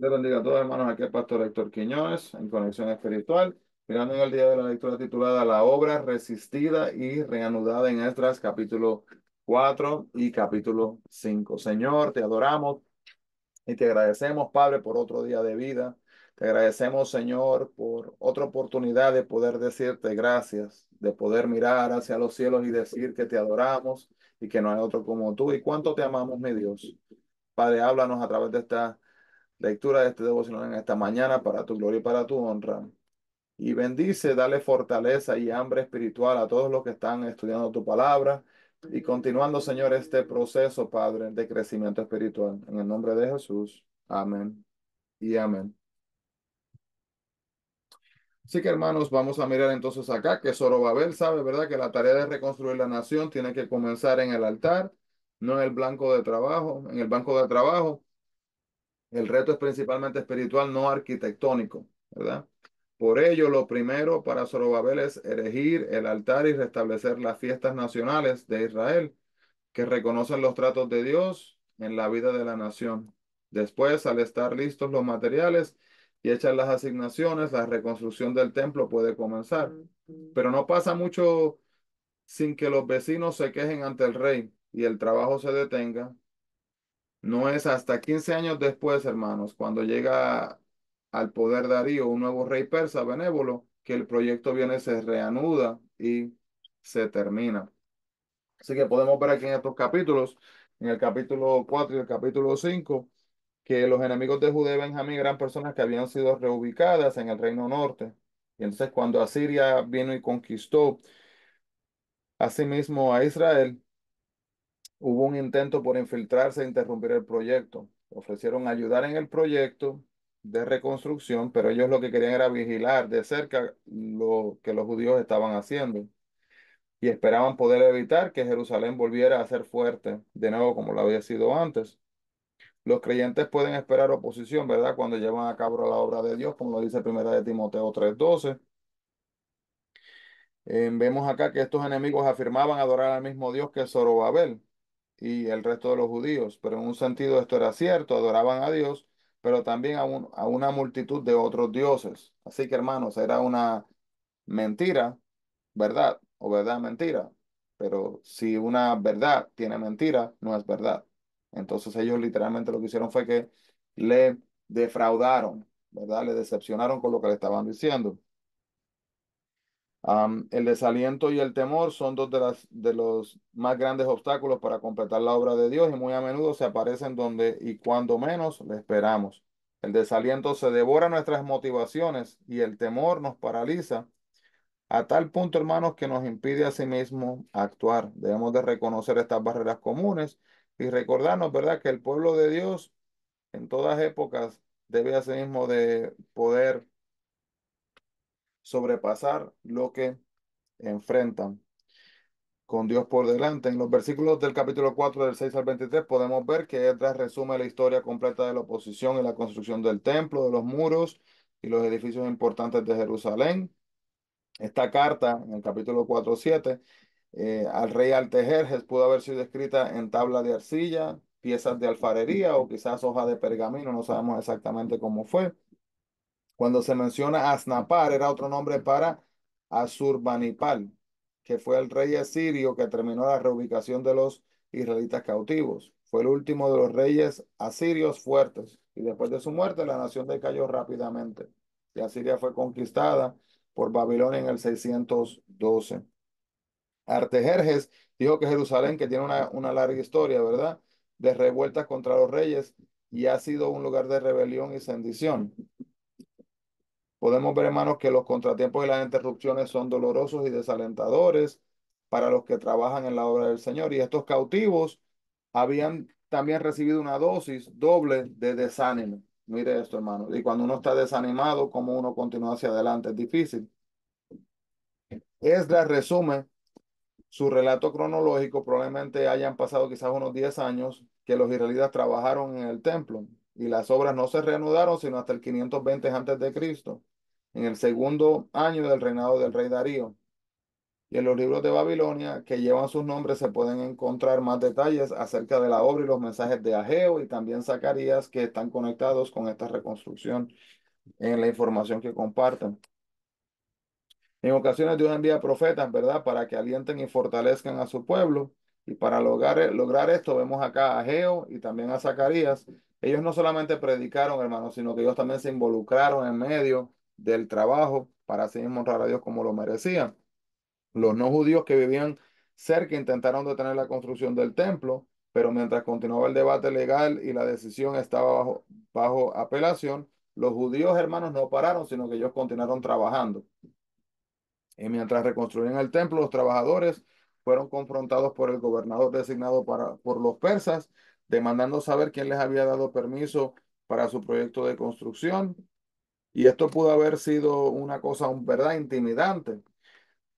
Le bendiga a todos, hermanos. Aquí el pastor Héctor Quiñones, en Conexión Espiritual, mirando en el día de la lectura titulada La obra resistida y reanudada en Estras, capítulo 4 y capítulo 5. Señor, te adoramos y te agradecemos, Padre, por otro día de vida. Te agradecemos, Señor, por otra oportunidad de poder decirte gracias, de poder mirar hacia los cielos y decir que te adoramos y que no hay otro como tú. ¿Y cuánto te amamos, mi Dios? Padre, háblanos a través de esta lectura de este devocional en esta mañana para tu gloria y para tu honra. Y bendice, dale fortaleza y hambre espiritual a todos los que están estudiando tu palabra y continuando, Señor, este proceso, Padre, de crecimiento espiritual. En el nombre de Jesús. Amén y amén. Así que hermanos, vamos a mirar entonces acá que Zorobabel sabe, ¿verdad?, que la tarea de reconstruir la nación tiene que comenzar en el altar, no en el blanco de trabajo, en el banco de trabajo, el reto es principalmente espiritual, no arquitectónico, ¿verdad? Por ello, lo primero para Zorobabel es erigir el altar y restablecer las fiestas nacionales de Israel, que reconocen los tratos de Dios en la vida de la nación. Después, al estar listos los materiales y hechas las asignaciones, la reconstrucción del templo puede comenzar. Pero no pasa mucho sin que los vecinos se quejen ante el rey y el trabajo se detenga no es hasta 15 años después, hermanos, cuando llega al poder Darío, un nuevo rey persa benévolo, que el proyecto viene, se reanuda y se termina. Así que podemos ver aquí en estos capítulos, en el capítulo 4 y el capítulo 5, que los enemigos de Judea y Benjamín eran personas que habían sido reubicadas en el reino norte. Y entonces cuando Asiria vino y conquistó asimismo sí a Israel, Hubo un intento por infiltrarse e interrumpir el proyecto. Ofrecieron ayudar en el proyecto de reconstrucción, pero ellos lo que querían era vigilar de cerca lo que los judíos estaban haciendo y esperaban poder evitar que Jerusalén volviera a ser fuerte de nuevo como lo había sido antes. Los creyentes pueden esperar oposición, ¿verdad? Cuando llevan a cabo la obra de Dios, como lo dice primera de Timoteo 3:12. Eh, vemos acá que estos enemigos afirmaban adorar al mismo Dios que Zorobabel, y el resto de los judíos, pero en un sentido esto era cierto, adoraban a Dios, pero también a, una multitud de otros dioses. Así que hermanos, era una mentira, verdad, o verdad, mentira. Pero si una verdad tiene mentira, no es verdad. Entonces ellos literalmente lo que hicieron fue que le defraudaron, ¿verdad? Le decepcionaron con lo que le estaban diciendo el desaliento y el temor son dos de, las, de los más grandes obstáculos para completar la obra de Dios y muy a menudo se aparecen donde y cuando menos le esperamos. El desaliento se devora nuestras motivaciones y el temor nos paraliza a tal punto, hermanos, que nos impide a sí mismo actuar. Debemos de reconocer estas barreras comunes y recordarnos, ¿verdad?, que el pueblo de Dios en todas épocas debe a sí mismo de poder sobrepasar lo que enfrentan. Con Dios por delante. En los versículos del capítulo 4, del 6 al 23, podemos ver que Edras resume la historia completa de la oposición en la construcción del templo, de los muros y los edificios importantes de Jerusalén. Esta carta, en el capítulo 4, 7, eh, al rey Altejerjes pudo haber sido escrita en tabla de arcilla, piezas de alfarería o quizás hoja de pergamino, no sabemos exactamente cómo fue. Cuando se menciona Asnapar, era otro nombre para Azurbanipal, que fue el rey asirio que terminó la reubicación de los israelitas cautivos. Fue el último de los reyes asirios fuertes y después de su muerte la nación decayó rápidamente y Asiria fue conquistada por Babilonia en el 612. Artejerjes dijo que Jerusalén, que tiene una, larga historia, ¿verdad?, de revueltas contra los reyes y ha sido un lugar de rebelión y sedición. Podemos ver, hermanos, que los contratiempos y las interrupciones son dolorosos y desalentadores para los que trabajan en la obra del Señor. Y estos cautivos habían también recibido una dosis doble de desánimo. Mire esto, hermano. Y cuando uno está desanimado, ¿cómo uno continúa hacia adelante? Es difícil. Es la resume su relato cronológico, probablemente hayan pasado quizás unos 10 años que los israelitas trabajaron en el templo y las obras no se reanudaron sino hasta el 520 antes de Cristo en el segundo año del reinado del rey Darío. Y en los libros de Babilonia que llevan sus nombres se pueden encontrar más detalles acerca de la obra y los mensajes de Ageo y también Zacarías que están conectados con esta reconstrucción en la información que comparten. En ocasiones Dios envía profetas, ¿verdad?, para que alienten y fortalezcan a su pueblo. Y para lograr, lograr esto vemos acá a Ageo y también a Zacarías. Ellos no solamente predicaron, hermanos, sino que ellos también se involucraron en medio del trabajo para así mismo honrar a Dios como lo merecían. Los no judíos que vivían cerca intentaron detener la construcción del templo, pero mientras continuaba el debate legal y la decisión estaba bajo, bajo apelación, los judíos hermanos no pararon, sino que ellos continuaron trabajando. Y mientras reconstruían el templo, los trabajadores fueron confrontados por el gobernador designado para, por los persas, demandando saber quién les había dado permiso para su proyecto de construcción. Y esto pudo haber sido una cosa, ¿verdad?, intimidante.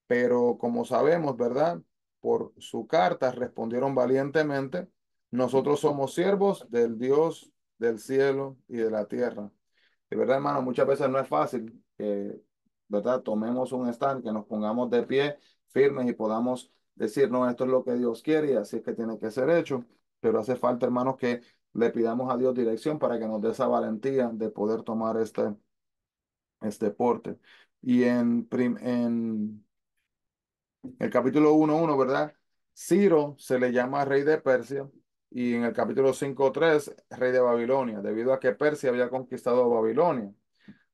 Pero como sabemos, ¿verdad?, por su carta respondieron valientemente, nosotros somos siervos del Dios del cielo y de la tierra. De verdad, hermano, muchas veces no es fácil que, ¿verdad?, tomemos un stand, que nos pongamos de pie firmes y podamos decir, no, esto es lo que Dios quiere y así es que tiene que ser hecho. Pero hace falta, hermanos, que le pidamos a Dios dirección para que nos dé esa valentía de poder tomar este, es este deporte. Y en, el capítulo 1.1, ¿verdad? Ciro se le llama rey de Persia y en el capítulo 5.3, rey de Babilonia, debido a que Persia había conquistado Babilonia.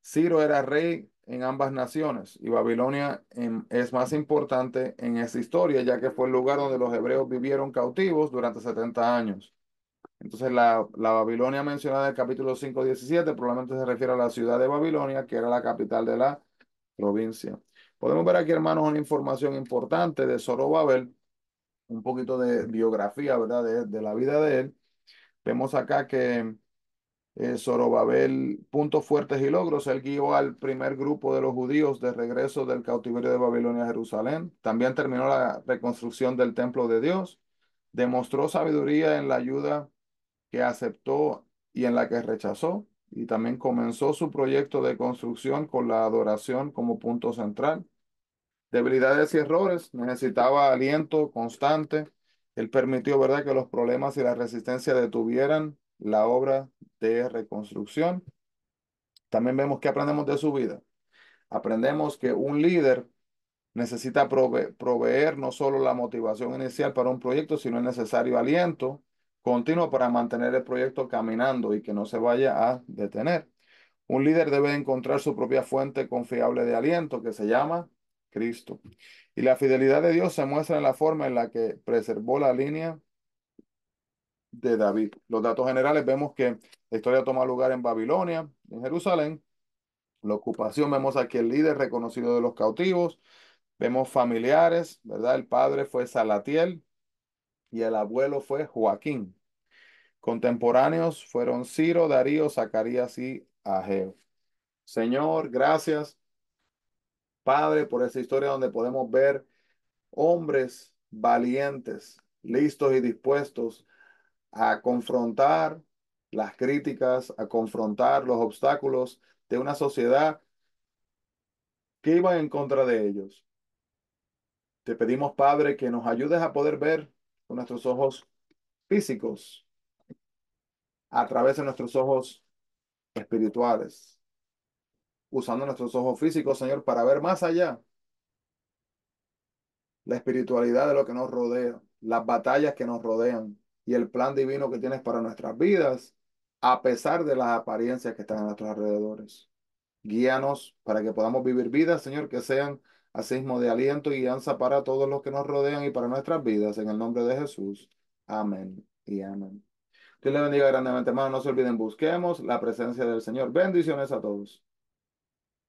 Ciro era rey en ambas naciones y Babilonia em, es más importante en esa historia, ya que fue el lugar donde los hebreos vivieron cautivos durante 70 años. Entonces la, Babilonia mencionada en el capítulo 5, probablemente se refiere a la ciudad de Babilonia, que era la capital de la provincia. Podemos ver aquí, hermanos, una información importante de Zorobabel, un poquito de biografía, ¿verdad? De, la vida de él. Vemos acá que eh, Zorobabel, puntos fuertes y logros, él guió al primer grupo de los judíos de regreso del cautiverio de Babilonia a Jerusalén. También terminó la reconstrucción del templo de Dios. Demostró sabiduría en la ayuda que aceptó y en la que rechazó, y también comenzó su proyecto de construcción con la adoración como punto central. Debilidades y errores, necesitaba aliento constante. Él permitió, ¿verdad?, que los problemas y la resistencia detuvieran la obra de reconstrucción. También vemos que aprendemos de su vida. Aprendemos que un líder necesita proveer no solo la motivación inicial para un proyecto, sino el necesario aliento continuo para mantener el proyecto caminando y que no se vaya a detener. Un líder debe encontrar su propia fuente confiable de aliento que se llama Cristo. Y la fidelidad de Dios se muestra en la forma en la que preservó la línea de David. Los datos generales vemos que la historia toma lugar en Babilonia, en Jerusalén. La ocupación, vemos aquí el líder reconocido de los cautivos. Vemos familiares, ¿verdad? El padre fue Salatiel y el abuelo fue Joaquín. Contemporáneos fueron Ciro, Darío, Zacarías y Ageo. Señor, gracias, Padre, por esa historia donde podemos ver hombres valientes, listos y dispuestos a confrontar las críticas, a confrontar los obstáculos de una sociedad que iba en contra de ellos. Te pedimos, Padre, que nos ayudes a poder ver con nuestros ojos físicos a través de nuestros ojos espirituales, usando nuestros ojos físicos, Señor, para ver más allá la espiritualidad de lo que nos rodea, las batallas que nos rodean y el plan divino que tienes para nuestras vidas, a pesar de las apariencias que están a nuestros alrededores. Guíanos para que podamos vivir vidas, Señor, que sean asismo de aliento y guianza para todos los que nos rodean y para nuestras vidas. En el nombre de Jesús. Amén y amén. Dios le bendiga grandemente, hermano. No se olviden, busquemos la presencia del Señor. Bendiciones a todos.